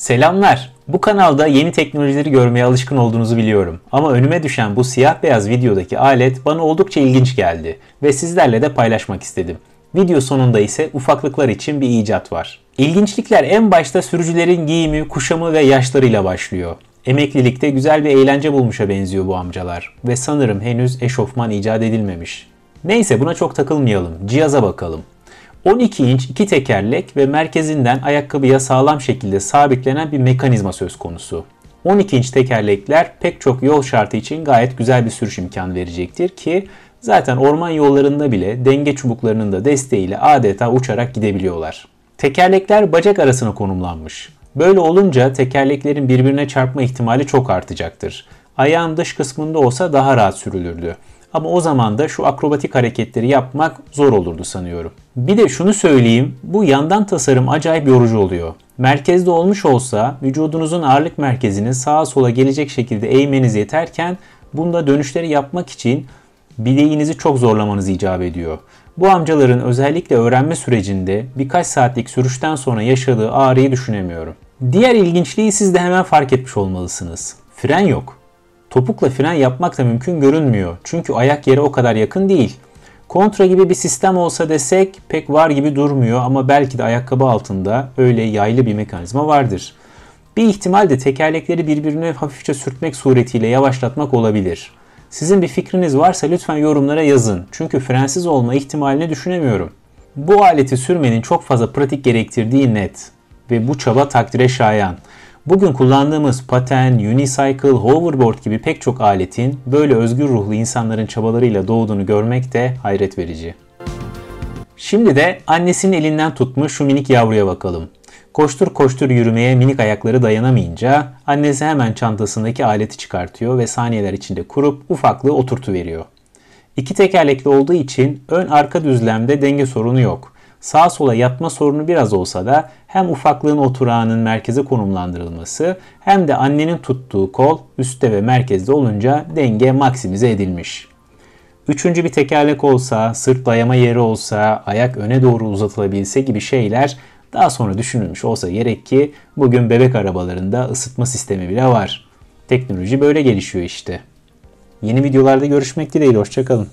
Selamlar. Bu kanalda yeni teknolojileri görmeye alışkın olduğunuzu biliyorum. Ama önüme düşen bu siyah beyaz videodaki alet bana oldukça ilginç geldi ve sizlerle de paylaşmak istedim. Video sonunda ise ufaklıklar için bir icat var. İlginçlikler en başta sürücülerin giyimi, kuşamı ve yaşlarıyla başlıyor. Emeklilikte güzel bir eğlence bulmuşa benziyor bu amcalar ve sanırım henüz eşofman icat edilmemiş. Neyse buna çok takılmayalım, cihaza bakalım. 12 inç iki tekerlek ve merkezinden ayakkabıya sağlam şekilde sabitlenen bir mekanizma söz konusu. 12 inç tekerlekler pek çok yol şartı için gayet güzel bir sürüş imkanı verecektir ki zaten orman yollarında bile denge çubuklarının da desteğiyle adeta uçarak gidebiliyorlar. Tekerlekler bacak arasına konumlanmış. Böyle olunca tekerleklerin birbirine çarpma ihtimali çok artacaktır. Ayağın dış kısmında olsa daha rahat sürülürdü. Ama o zaman da şu akrobatik hareketleri yapmak zor olurdu sanıyorum. Bir de şunu söyleyeyim, bu yandan tasarım acayip yorucu oluyor. Merkezde olmuş olsa vücudunuzun ağırlık merkezini sağa sola gelecek şekilde eğmeniz yeterken bunda dönüşleri yapmak için bileğinizi çok zorlamanız icap ediyor. Bu amcaların özellikle öğrenme sürecinde birkaç saatlik sürüşten sonra yaşadığı ağrıyı düşünemiyorum. Diğer ilginçliği siz de hemen fark etmiş olmalısınız. Fren yok. Topukla fren yapmak da mümkün görünmüyor. Çünkü ayak yere o kadar yakın değil. Kontra gibi bir sistem olsa desek pek var gibi durmuyor ama belki de ayakkabı altında öyle yaylı bir mekanizma vardır. Bir ihtimal de tekerlekleri birbirine hafifçe sürtmek suretiyle yavaşlatmak olabilir. Sizin bir fikriniz varsa lütfen yorumlara yazın. Çünkü frensiz olma ihtimalini düşünemiyorum. Bu aleti sürmenin çok fazla pratik gerektirdiği net ve bu çaba takdire şayan. Bugün kullandığımız paten, unicycle, hoverboard gibi pek çok aletin böyle özgür ruhlu insanların çabalarıyla doğduğunu görmek de hayret verici. Şimdi de annesinin elinden tutmuş şu minik yavruya bakalım. Koştur koştur yürümeye minik ayakları dayanamayınca annesi hemen çantasındaki aleti çıkartıyor ve saniyeler içinde kurup ufaklığı oturtu veriyor. İki tekerlekli olduğu için ön arka düzlemde denge sorunu yok sağa sola yatma sorunu biraz olsa da hem ufaklığın oturağının merkeze konumlandırılması hem de annenin tuttuğu kol üstte ve merkezde olunca denge maksimize edilmiş. Üçüncü bir tekerlek olsa, sırt dayama yeri olsa, ayak öne doğru uzatılabilse gibi şeyler daha sonra düşünülmüş olsa gerek ki bugün bebek arabalarında ısıtma sistemi bile var. Teknoloji böyle gelişiyor işte. Yeni videolarda görüşmek dileğiyle hoşçakalın.